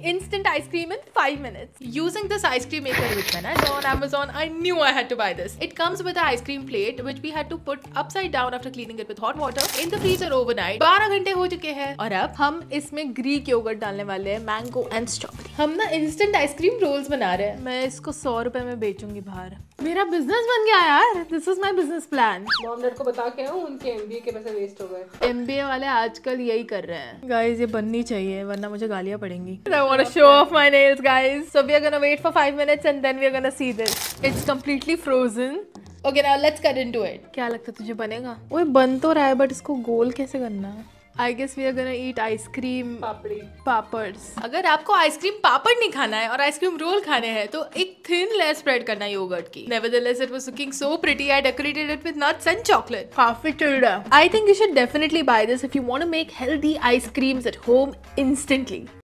make instant ice cream in 5 minutes. Using this ice cream maker which when I saw on Amazon, I knew I had to buy this. It comes with an ice cream plate which we had to put upside down after cleaning it with hot water in the freezer overnight. 12 घंटे हो चुके हैं और अब हम इसमें Greek yogurt डालने वाले हैं मैंगो एंड स्ट्रॉबेरी हम ना इंस्टेंट आइसक्रीम रोल्स बना रहे हैं मैं इसको सौ रुपए में बेचूंगी बाहर मेरा बिजनेस बन गया यार this is my business plan mom को बता के हूं, उनके एमबीए के पैसे वेस्ट हो गए एमबीए वाले आजकल यही कर रहे हैं गाइस ये बननी चाहिए वरना मुझे गालियां पड़ेंगी I want to show off my nails guys so we are gonna wait for 5 minutes and then we are gonna see this it's completely frozen okay now let's cut into it क्या लगता है तुझे बनेगा ओए बन तो रहा है बट इसको गोल कैसे करना है I guess we are gonna eat ice cream papdi papads अगर आपको आइसक्रीम पापड़ नहीं खाना है और आइसक्रीम रोल खाने हैं तो एक थिन लेयर स्प्रेड करना योगर्ट की nevertheless it was looking so pretty I decorated it with nuts and chocolate काफी I think you should definitely buy this if you want to make healthy ice creams at home instantly